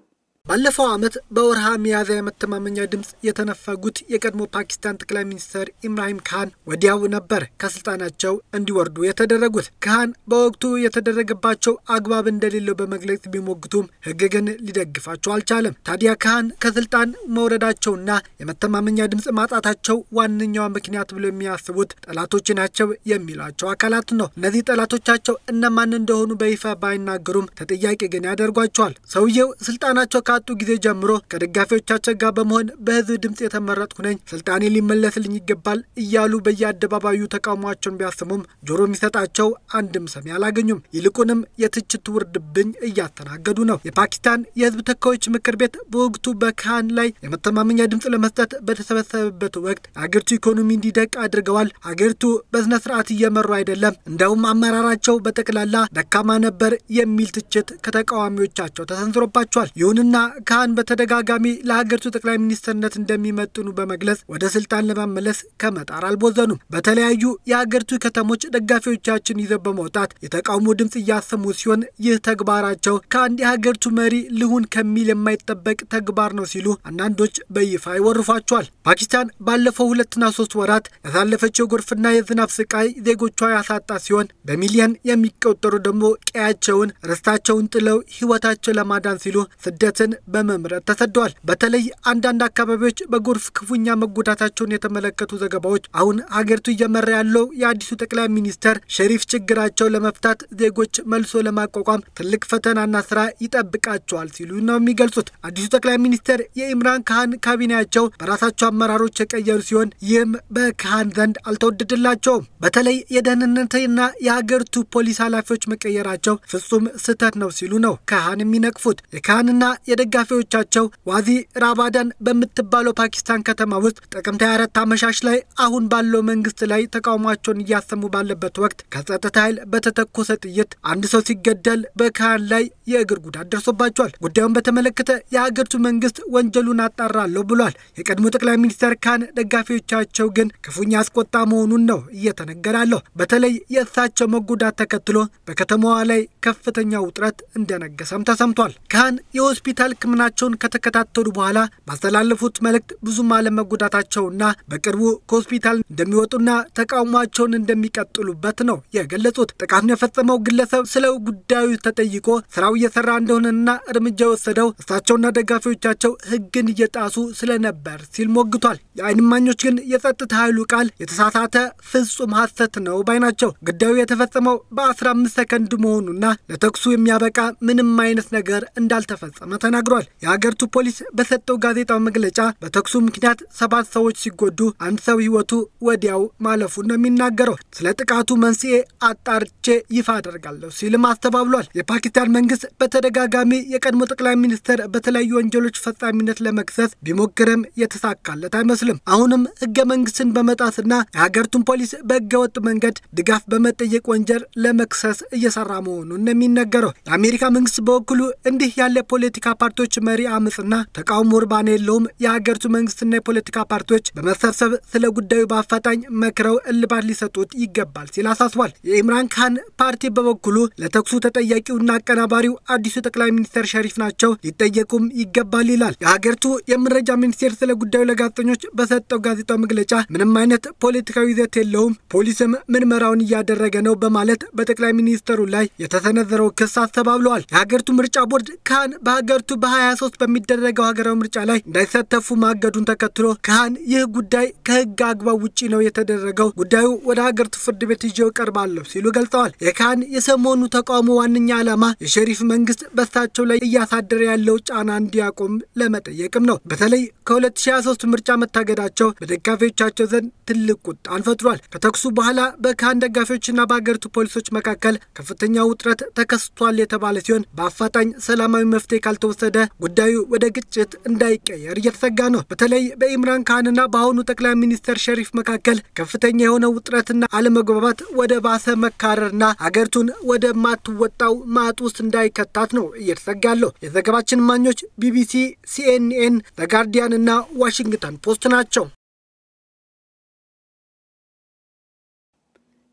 ባለፈው ዓመት በወርሃ ሚያዝያ የመተማመኛ ድምፅ የተነፈጉት የቀድሞ ፓኪስታን ጠቅላይ ሚኒስትር ኢምራሂም ካህን ወዲያው ነበር ከስልጣናቸው እንዲወርዱ የተደረጉት። ካህን በወቅቱ የተደረገባቸው አግባብ እንደሌለው በመግለጽ ቢሞግቱም ሕግ ግን ሊደግፋቸው አልቻለም። ታዲያ ካህን ከስልጣን መውረዳቸውና የመተማመኛ ድምፅ ማጣታቸው ዋነኛዋ ምክንያት ብሎ የሚያስቡት ጠላቶች ናቸው የሚሏቸው አካላት ነው። እነዚህ ጠላቶቻቸው እነማን እንደሆኑ በይፋ ባይናገሩም ተጠያቂ ግን ያደርጓቸዋል። ሰውየው ስልጣናቸው ካጡ ጊዜ ጀምሮ ከደጋፊዎቻቸው ጋር በመሆን በህዝብ ድምፅ የተመረጥኩ ነኝ፣ ስልጣኔ ሊመለስልኝ ይገባል እያሉ በየአደባባዩ ተቃውሟቸውን ቢያስሙም ጆሮ የሚሰጣቸው አንድም ሰሚ አላገኙም። ይልቁንም የትችት ውርድብኝ እያስተናገዱ ነው። የፓኪስታን የህዝብ ተወካዮች ምክር ቤት በወቅቱ በካህን ላይ የመተማመኛ ድምፅ ለመስጠት በተሰበሰበበት ወቅት የአገሪቱ ኢኮኖሚ እንዲደቅ አድርገዋል። አገሪቱ በስነ ስርዓት እየመሩ አይደለም፣ እንደውም አመራራቸው በጠቅላላ ደካማ ነበር የሚል ትችት ከተቃዋሚዎቻቸው ተሰንዝሮባቸዋል። ይሁንና ካህን በተደጋጋሚ ለሀገሪቱ ጠቅላይ ሚኒስትርነት እንደሚመጥኑ በመግለጽ ወደ ስልጣን ለመመለስ ከመጣር አልቦዘኑም። በተለያዩ የሀገሪቱ ከተሞች ደጋፊዎቻችን ይዘው በመውጣት የተቃውሞ ድምፅ እያሰሙ ሲሆን ይህ ተግባራቸው ከአንድ የሀገሪቱ መሪ ልሁን ከሚል የማይጠበቅ ተግባር ነው ሲሉ አንዳንዶች በይፋ ይወርፏቸዋል። ፓኪስታን ባለፈው ሁለትና ሶስት ወራት ያሳለፈችው የጎርፍና የዝናብ ስቃይ ዜጎቿ ያሳጣ ሲሆን በሚሊየን የሚቆጠሩ ደግሞ ቀያቸውን ርስታቸውን ጥለው ህይወታቸው ለማዳን ሲሉ ስደትን መንገድን በመምረጥ ተሰደዋል። በተለይ አንዳንድ አካባቢዎች በጎርፍ ክፉኛ መጎዳታቸውን የተመለከቱ ዘገባዎች አሁን ሀገሪቱ እየመራ ያለው የአዲሱ ጠቅላይ ሚኒስተር ሸሪፍ ችግራቸው ለመፍታት ዜጎች መልሶ ለማቋቋም ትልቅ ፈተናና ስራ ይጠብቃቸዋል ሲሉ ነው የሚገልጹት። አዲሱ ጠቅላይ ሚኒስተር የኢምራን ካህን ካቢኔያቸው በራሳቸው አመራሮች የቀየሩ ሲሆን ይህም በካህን ዘንድ አልተወደደላቸውም። በተለይ የደህንነትና የሀገሪቱ ፖሊስ ኃላፊዎች መቀየራቸው ፍጹም ስህተት ነው ሲሉ ነው ካህን የሚነቅፉት። የካህንና ደጋፊዎቻቸው ዋዚ ራባዳን በምትባለው ፓኪስታን ከተማ ውስጥ ጥቅምት 24 አመሻሽ ላይ አሁን ባለው መንግስት ላይ ተቃውሟቸውን እያሰሙ ባለበት ወቅት ከጸጥታ ኃይል በተተኮሰ ጥይት አንድ ሰው ሲገደል በካህን ላይ የእግር ጉዳት ደርሶባቸዋል። ጉዳዩን በተመለከተ የሀገሪቱ መንግስት ወንጀሉን አጣራለሁ ብሏል። የቀድሞ ጠቅላይ ሚኒስትር ካን ደጋፊዎቻቸው ግን ክፉኛ አስቆጣ መሆኑን ነው እየተነገራለሁ። በተለይ የእሳቸው መጎዳት ተከትሎ በከተማዋ ላይ ከፍተኛ ውጥረት እንደነገሰም ተሰምቷል። ካህን የሆስፒታል የአካል ሕክምናቸውን ከተከታተሉ በኋላ ባስተላለፉት መልእክት ብዙም አለመጎዳታቸውና በቅርቡ ከሆስፒታል እንደሚወጡና ተቃውሟቸውን እንደሚቀጥሉበት ነው የገለጹት። ጥቃቱን የፈጸመው ግለሰብ ስለ ጉዳዩ ተጠይቆ ስራው እየሰራ እንደሆነና እርምጃ የወሰደው እሳቸውና ደጋፊዎቻቸው ህግን እየጣሱ ስለነበር ሲል ሞግቷል። የአይን እማኞች ግን የጸጥታ ኃይሉ ቃል የተሳሳተ ፍጹም ሐሰት ነው ባይ ናቸው። ጉዳዩ የተፈጸመው በ15 ሰከንድ መሆኑና ለተኩሱ የሚያበቃ ምንም አይነት ነገር እንዳልተፈጸመ ተናል ተናግሯል። የሀገሪቱ ፖሊስ በሰጠው ጋዜጣዊ መግለጫ በተኩሱ ምክንያት ሰባት ሰዎች ሲጎዱ አንድ ሰው ህይወቱ ወዲያው ማለፉን ነው የሚናገረው። ስለ ጥቃቱ መንስኤ አጣርቼ ይፋ አደርጋለሁ ሲልም አስተባብሏል። የፓኪስታን መንግስት በተደጋጋሚ የቀድሞ ጠቅላይ ሚኒስትር በተለያዩ ወንጀሎች ፈጻሚነት ለመክሰስ ቢሞክርም የተሳካለት አይመስልም። አሁንም ህገ መንግስትን በመጣስና የሀገሪቱን ፖሊስ በህገወጥ መንገድ ድጋፍ በመጠየቅ ወንጀል ለመክሰስ እየሰራ መሆኑን ነው የሚነገረው። የአሜሪካ መንግስት በበኩሉ እንዲህ ያለ ፖለቲካ ፓርቲዎች መሪ አመፅና ተቃውሞ ኦርባን የለውም። የሀገሪቱ መንግስትና የፖለቲካ ፓርቲዎች በመሰብሰብ ስለ ጉዳዩ በአፋጣኝ መክረው እልባት ሊሰጡት ይገባል ሲል አሳስቧል። የኢምራን ካን ፓርቲ በበኩሉ ለተኩሱ ተጠያቂውና አቀናባሪው አዲሱ ጠቅላይ ሚኒስትር ሸሪፍ ናቸው፣ ሊጠየቁም ይገባል ይላል። የሀገሪቱ የመረጃ ሚኒስቴር ስለ ጉዳዩ ለጋዜጠኞች በሰጠው ጋዜጣዊ መግለጫ ምንም አይነት ፖለቲካዊ ይዘት የለውም፣ ፖሊስም ምርመራውን እያደረገ ነው በማለት በጠቅላይ ሚኒስትሩ ላይ የተሰነዘረው ክስ አስተባብለዋል። የሀገሪቱ ምርጫ ቦርድ ካን በሀገሪቱ በ23 በሚደረገው ሀገራዊ ምርጫ ላይ እንዳይሳተፉ ማገዱን ተከትሎ ካህን ይህ ጉዳይ ከህግ አግባብ ውጪ ነው የተደረገው፣ ጉዳዩ ወደ ሀገሪቱ ፍርድ ቤት ይዤው እቀርባለሁ ሲሉ ገልጸዋል። የካህን የሰሞኑ ተቃውሞ ዋነኛ ዓላማ የሸሪፍ መንግስት በሳቸው ላይ እያሳደረ ያለው ጫና እንዲያቆም ለመጠየቅም ነው። በተለይ ከ2023 ምርጫ መታገዳቸው በደጋፊዎቻቸው ዘንድ ትልቅ ቁጣን ፈጥሯል። ከተኩሱ በኋላ በካህን ደጋፊዎችና በሀገሪቱ ፖሊሶች መካከል ከፍተኛ ውጥረት ተከስቷል የተባለ ሲሆን በአፋጣኝ ሰላማዊ መፍትሄ ካልተወሰደ ከተወሰደ ጉዳዩ ወደ ግጭት እንዳይቀየር እየተሰጋ ነው። በተለይ በኢምራን ካንና በአሁኑ ጠቅላይ ሚኒስትር ሸሪፍ መካከል ከፍተኛ የሆነ ውጥረትና አለመግባባት ወደ ባሰ መካረርና ሀገሪቱን ወደማትወጣው ማጥ ውስጥ እንዳይከታት ነው እየተሰጋ ያለው። የዘገባችን ማኞች ቢቢሲ፣ ሲኤንኤን፣ ዘጋርዲያን እና ዋሽንግተን ፖስት ናቸው።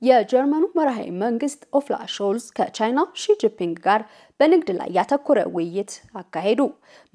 የጀርመኑ መራሄ መንግስት ኦፍላ ሾልዝ ከቻይና ሺጂፒንግ ጋር በንግድ ላይ ያተኮረ ውይይት አካሄዱ።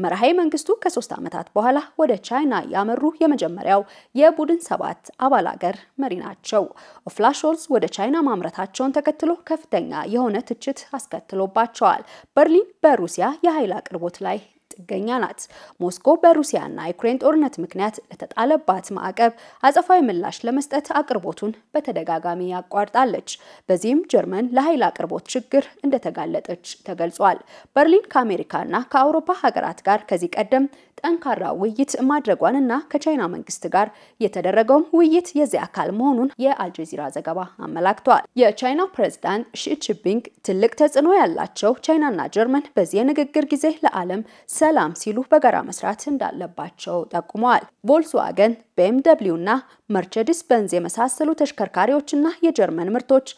መራሄ መንግስቱ ከሶስት ዓመታት በኋላ ወደ ቻይና ያመሩ የመጀመሪያው የቡድን ሰባት አባል አገር መሪ ናቸው። ኦፍላ ሾልዝ ወደ ቻይና ማምረታቸውን ተከትሎ ከፍተኛ የሆነ ትችት አስከትሎባቸዋል። በርሊን በሩሲያ የኃይል አቅርቦት ላይ ጥገኛ ናት። ሞስኮ በሩሲያና ዩክሬን ጦርነት ምክንያት ለተጣለባት ማዕቀብ አጸፋዊ ምላሽ ለመስጠት አቅርቦቱን በተደጋጋሚ ያቋርጣለች። በዚህም ጀርመን ለኃይል አቅርቦት ችግር እንደተጋለጠች ተገልጿል። በርሊን ከአሜሪካና ከአውሮፓ ሀገራት ጋር ከዚህ ቀደም ጠንካራ ውይይት ማድረጓንና ከቻይና መንግስት ጋር የተደረገውም ውይይት የዚህ አካል መሆኑን የአልጀዚራ ዘገባ አመላክቷል። የቻይና ፕሬዝዳንት ሺ ጂንፒንግ ትልቅ ተጽዕኖ ያላቸው ቻይናና ጀርመን በዚህ የንግግር ጊዜ ለዓለም ሰ ሰላም ሲሉ በጋራ መስራት እንዳለባቸው ጠቁመዋል። ቮልስዋገን፣ ቢኤምደብሊው እና መርቸዲስ በንዝ የመሳሰሉ ተሽከርካሪዎችና የጀርመን ምርቶች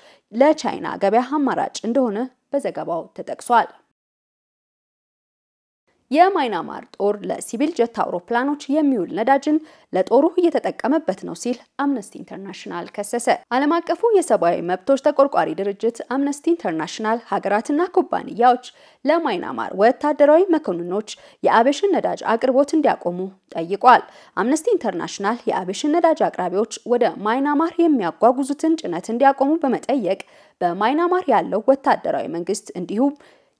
ለቻይና ገበያ አማራጭ እንደሆነ በዘገባው ተጠቅሷል። የማይናማር ጦር ለሲቪል ጀት አውሮፕላኖች የሚውል ነዳጅን ለጦሩ እየተጠቀመበት ነው ሲል አምነስቲ ኢንተርናሽናል ከሰሰ። ዓለም አቀፉ የሰብአዊ መብቶች ተቆርቋሪ ድርጅት አምነስቲ ኢንተርናሽናል ሀገራትና ኩባንያዎች ለማይናማር ወታደራዊ መኮንኖች የአቤሽን ነዳጅ አቅርቦት እንዲያቆሙ ጠይቋል። አምነስቲ ኢንተርናሽናል የአቤሽን ነዳጅ አቅራቢዎች ወደ ማይናማር የሚያጓጉዙትን ጭነት እንዲያቆሙ በመጠየቅ በማይናማር ያለው ወታደራዊ መንግስት እንዲሁም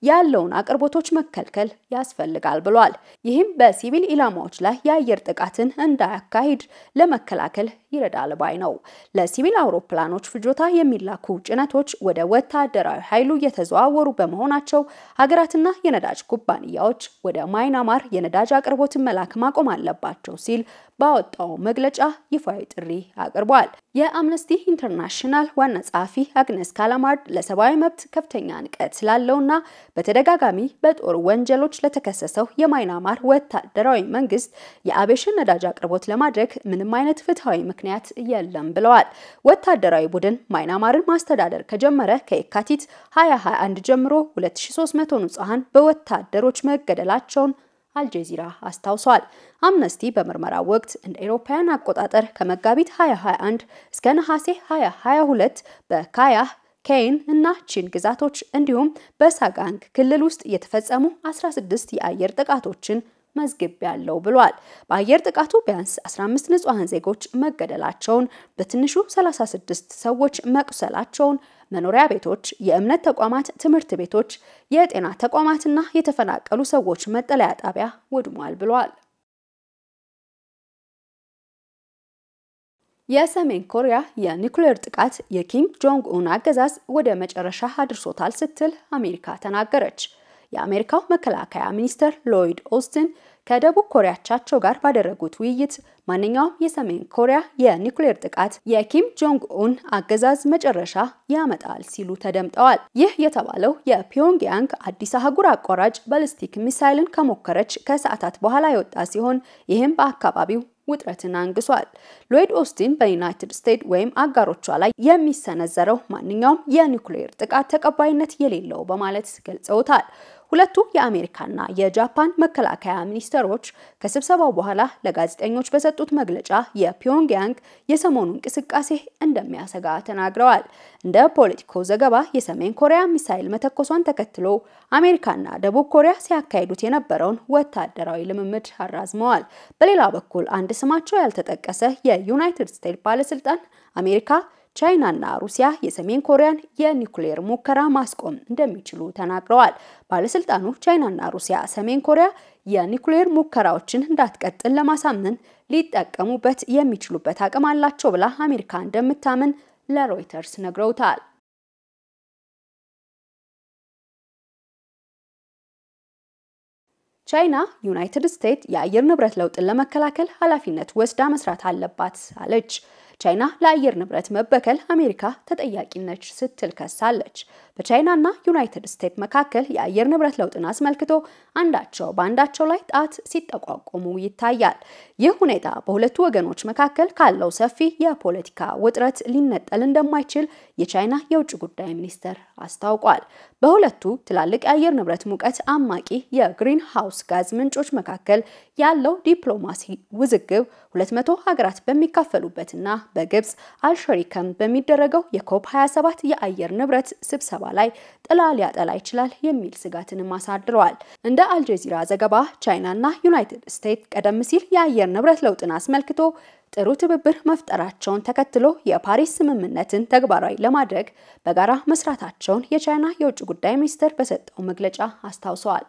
ያለውን አቅርቦቶች መከልከል ያስፈልጋል ብሏል። ይህም በሲቪል ኢላማዎች ላይ የአየር ጥቃትን እንዳያካሂድ ለመከላከል ይረዳል ባይ ነው። ለሲቪል አውሮፕላኖች ፍጆታ የሚላኩ ጭነቶች ወደ ወታደራዊ ኃይሉ የተዘዋወሩ በመሆናቸው ሀገራትና የነዳጅ ኩባንያዎች ወደ ማይናማር የነዳጅ አቅርቦትን መላክ ማቆም አለባቸው ሲል ባወጣው መግለጫ ይፋዊ ጥሪ አቅርቧል። የአምነስቲ ኢንተርናሽናል ዋና ጸሐፊ አግነስ ካላማርድ ለሰብአዊ መብት ከፍተኛ ንቀት ስላለውና በተደጋጋሚ በጦር ወንጀሎች ለተከሰሰው የማይናማር ወታደራዊ መንግስት የአቤሽን ነዳጅ አቅርቦት ለማድረግ ምንም አይነት ፍትሐዊ ምክንያት የለም ብለዋል። ወታደራዊ ቡድን ማይናማርን ማስተዳደር ከጀመረ ከየካቲት 2021 ጀምሮ 2300 ንጹሐን በወታደሮች መገደላቸውን አልጀዚራ አስታውሷል። አምነስቲ በምርመራ ወቅት እንደ ኤሮፓውያን አቆጣጠር ከመጋቢት 2021 እስከ ነሐሴ 2022 በካያ ኬይን እና ቺን ግዛቶች እንዲሁም በሳጋንግ ክልል ውስጥ የተፈጸሙ 16 የአየር ጥቃቶችን ያለው ብሏል። በአየር ጥቃቱ ቢያንስ 15 ንጹሐን ዜጎች መገደላቸውን፣ በትንሹ 36 ሰዎች መቁሰላቸውን መኖሪያ ቤቶች፣ የእምነት ተቋማት፣ ትምህርት ቤቶች፣ የጤና ተቋማትና የተፈናቀሉ ሰዎች መጠለያ ጣቢያ ወድሟል ብሏል። የሰሜን ኮሪያ የኒኩሌር ጥቃት የኪም ጆንግ ኡን አገዛዝ ወደ መጨረሻ አድርሶታል ስትል አሜሪካ ተናገረች። የአሜሪካው መከላከያ ሚኒስትር ሎይድ ኦስትን ከደቡብ ኮሪያቻቸው ጋር ባደረጉት ውይይት ማንኛውም የሰሜን ኮሪያ የኒኩሌር ጥቃት የኪም ጆንግ ኡን አገዛዝ መጨረሻ ያመጣል ሲሉ ተደምጠዋል። ይህ የተባለው የፒዮንግያንግ አዲስ አህጉር አቋራጭ ባሊስቲክ ሚሳይልን ከሞከረች ከሰዓታት በኋላ የወጣ ሲሆን ይህም በአካባቢው ውጥረትን አንግሷል። ሎይድ ኦስቲን በዩናይትድ ስቴትስ ወይም አጋሮቿ ላይ የሚሰነዘረው ማንኛውም የኒውክሌር ጥቃት ተቀባይነት የሌለው በማለት ገልጸውታል። ሁለቱ የአሜሪካና የጃፓን መከላከያ ሚኒስተሮች ከስብሰባው በኋላ ለጋዜጠኞች በሰጡት መግለጫ የፒዮንግያንግ የሰሞኑ እንቅስቃሴ እንደሚያሰጋ ተናግረዋል። እንደ ፖለቲኮ ዘገባ የሰሜን ኮሪያ ሚሳይል መተኮሷን ተከትሎ አሜሪካና ደቡብ ኮሪያ ሲያካሂዱት የነበረውን ወታደራዊ ልምምድ አራዝመዋል። በሌላ በኩል አንድ ስማቸው ያልተጠቀሰ የዩናይትድ ስቴትስ ባለስልጣን አሜሪካ ቻይናና ሩሲያ የሰሜን ኮሪያን የኒውክሌር ሙከራ ማስቆም እንደሚችሉ ተናግረዋል። ባለስልጣኑ ቻይናና ሩሲያ ሰሜን ኮሪያ የኒውክሌር ሙከራዎችን እንዳትቀጥል ለማሳመን ሊጠቀሙበት የሚችሉበት አቅም አላቸው ብላ አሜሪካ እንደምታምን ለሮይተርስ ነግረውታል። ቻይና ዩናይትድ ስቴትስ የአየር ንብረት ለውጥን ለመከላከል ኃላፊነት ወስዳ መስራት አለባት አለች። ቻይና ለአየር ንብረት መበከል አሜሪካ ተጠያቂ ነች ስትል ከሳለች። በቻይናና ዩናይትድ ስቴትስ መካከል የአየር ንብረት ለውጥን አስመልክቶ አንዳቸው በአንዳቸው ላይ ጣት ሲጠቋቆሙ ይታያል። ይህ ሁኔታ በሁለቱ ወገኖች መካከል ካለው ሰፊ የፖለቲካ ውጥረት ሊነጠል እንደማይችል የቻይና የውጭ ጉዳይ ሚኒስቴር አስታውቋል። በሁለቱ ትላልቅ የአየር ንብረት ሙቀት አማቂ የግሪን ሃውስ ጋዝ ምንጮች መካከል ያለው ዲፕሎማሲ ውዝግብ 200 ሀገራት በሚካፈሉበትና በግብጽ አልሸሪከም በሚደረገው የኮፕ 27 የአየር ንብረት ስብሰባ ላይ ጥላ ሊያጠላ ይችላል የሚል ስጋትንም አሳድረዋል። እንደ አልጀዚራ ዘገባ ቻይናና ዩናይትድ ስቴትስ ቀደም ሲል የአየር ንብረት ለውጥን አስመልክቶ ጥሩ ትብብር መፍጠራቸውን ተከትሎ የፓሪስ ስምምነትን ተግባራዊ ለማድረግ በጋራ መስራታቸውን የቻይና የውጭ ጉዳይ ሚኒስትር በሰጠው መግለጫ አስታውሰዋል።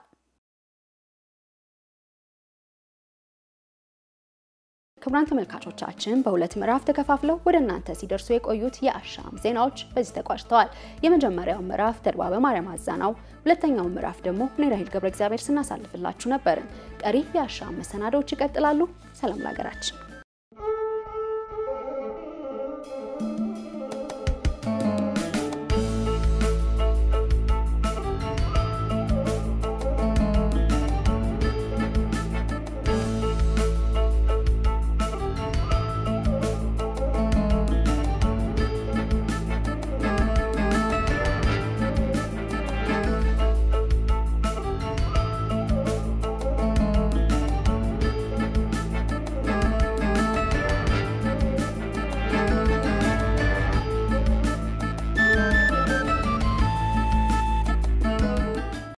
ክቡራን ተመልካቾቻችን በሁለት ምዕራፍ ተከፋፍለው ወደ እናንተ ሲደርሱ የቆዩት የአሻም ዜናዎች በዚህ ተቋጭተዋል። የመጀመሪያው ምዕራፍ ተድባበ ማርያም አዛናው፣ ሁለተኛው ምዕራፍ ደግሞ እኔ ራሄል ገብረ እግዚአብሔር ስናሳልፍላችሁ ነበርን። ቀሪ የአሻም መሰናዶዎች ይቀጥላሉ። ሰላም ለሀገራችን።